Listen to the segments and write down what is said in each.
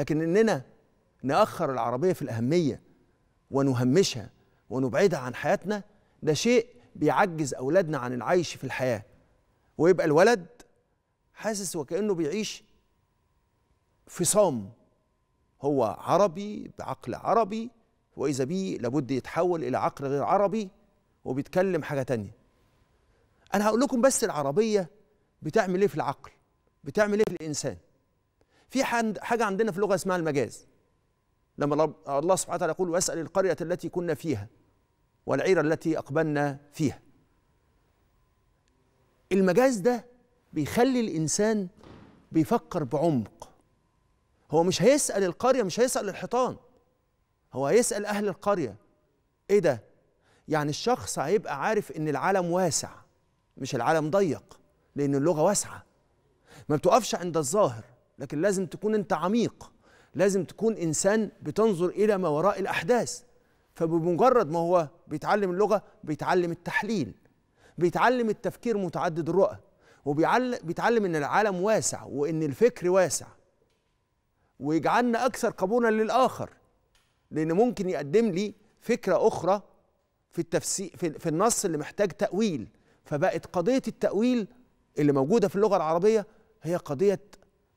لكن اننا ناخر العربيه في الاهميه ونهمشها ونبعدها عن حياتنا ده شيء بيعجز اولادنا عن العيش في الحياه ويبقى الولد حاسس وكانه بيعيش في صام هو عربي بعقل عربي واذا به لابد يتحول الى عقل غير عربي وبيتكلم حاجه تانية انا هقول لكم بس العربيه بتعمل ايه في العقل بتعمل ايه في الانسان في حاجه عندنا في اللغه اسمها المجاز لما الله سبحانه وتعالى يقول واسال القريه التي كنا فيها والعير التي اقبلنا فيها المجاز ده بيخلي الانسان بيفكر بعمق هو مش هيسال القريه مش هيسال الحيطان هو هيسال اهل القريه ايه ده يعني الشخص هيبقى عارف ان العالم واسع مش العالم ضيق لان اللغه واسعه ما بتقفش عند الظاهر لكن لازم تكون انت عميق لازم تكون انسان بتنظر الى ما وراء الاحداث فبمجرد ما هو بيتعلم اللغه بيتعلم التحليل بيتعلم التفكير متعدد الرؤى وبيتعلم ان العالم واسع وان الفكر واسع ويجعلنا اكثر قبولا للاخر لان ممكن يقدم لي فكره اخرى في التفسير في, في النص اللي محتاج تاويل فبقت قضيه التاويل اللي موجوده في اللغه العربيه هي قضيه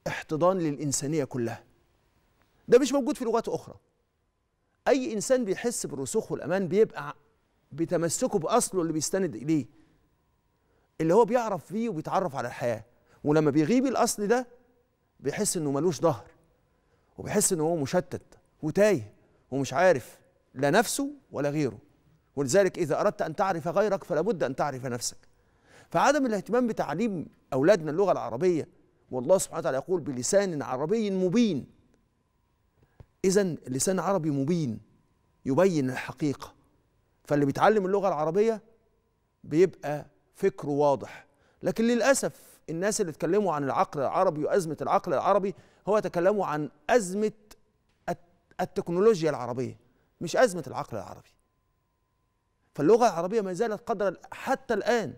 احتضان للإنسانية كلها ده مش موجود في لغات أخرى أي إنسان بيحس بالرسوخ والأمان بيبقى بتمسكه بأصله اللي بيستند إليه اللي هو بيعرف فيه وبيتعرف على الحياة ولما بيغيب الأصل ده بيحس إنه ملوش ظهر وبيحس إنه هو مشتت وتايه ومش عارف لا نفسه ولا غيره ولذلك إذا أردت أن تعرف غيرك فلا بد أن تعرف نفسك فعدم الاهتمام بتعليم أولادنا اللغة العربية والله سبحانه وتعالى يقول بلسان عربي مبين إذا لسان عربي مبين يبين الحقيقة فاللي بيتعلم اللغة العربية بيبقى فكره واضح لكن للأسف الناس اللي اتكلموا عن العقل العربي وأزمة العقل العربي هو تكلموا عن أزمة التكنولوجيا العربية مش أزمة العقل العربي فاللغة العربية ما زالت قدر حتى الآن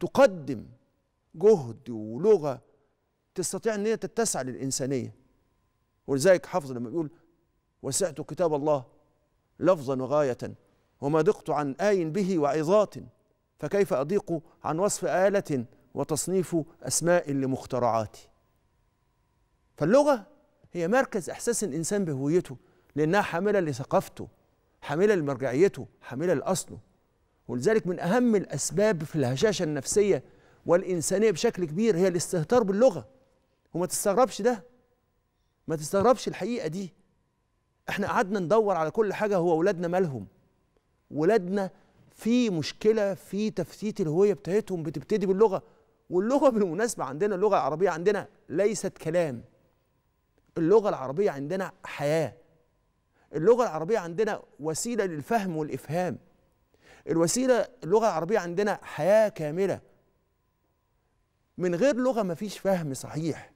تقدم جهد ولغه تستطيع ان هي تتسع للانسانيه ولذلك حافظ لما بيقول وسعت كتاب الله لفظا وغايه وما دقت عن آي به وعظات فكيف أضيق عن وصف آلة وتصنيف أسماء لمخترعاتي فاللغة هي مركز إحساس الإنسان بهويته لأنها حاملة لثقافته حاملة لمرجعيته حاملة لأصله ولذلك من أهم الأسباب في الهشاشة النفسية والإنسانية بشكل كبير هي الاستهتار باللغة وما تستغربش ده ما تستغربش الحقيقة دي احنا قعدنا ندور على كل حاجة هو ولادنا مالهم ولادنا في مشكلة في تفتيت الهوية بتاعتهم بتبتدي باللغة واللغة بالمناسبة عندنا اللغة العربية عندنا ليست كلام اللغة العربية عندنا حياة اللغة العربية عندنا وسيلة للفهم والإفهام الوسيلة اللغة العربية عندنا حياة كاملة من غير لغه مفيش فهم صحيح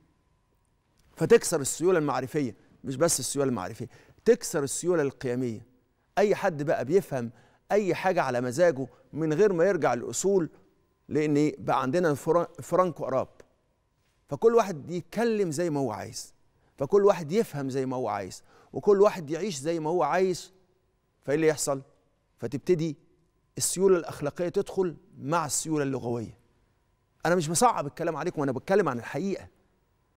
فتكسر السيوله المعرفيه مش بس السيوله المعرفيه تكسر السيوله القيميه اي حد بقى بيفهم اي حاجه على مزاجه من غير ما يرجع الاصول لان بقى عندنا فرانكو اراب فكل واحد يتكلم زي ما هو عايز فكل واحد يفهم زي ما هو عايز وكل واحد يعيش زي ما هو عايز فايه اللي يحصل فتبتدي السيوله الاخلاقيه تدخل مع السيوله اللغويه انا مش بصعب الكلام عليكم انا بتكلم عن الحقيقه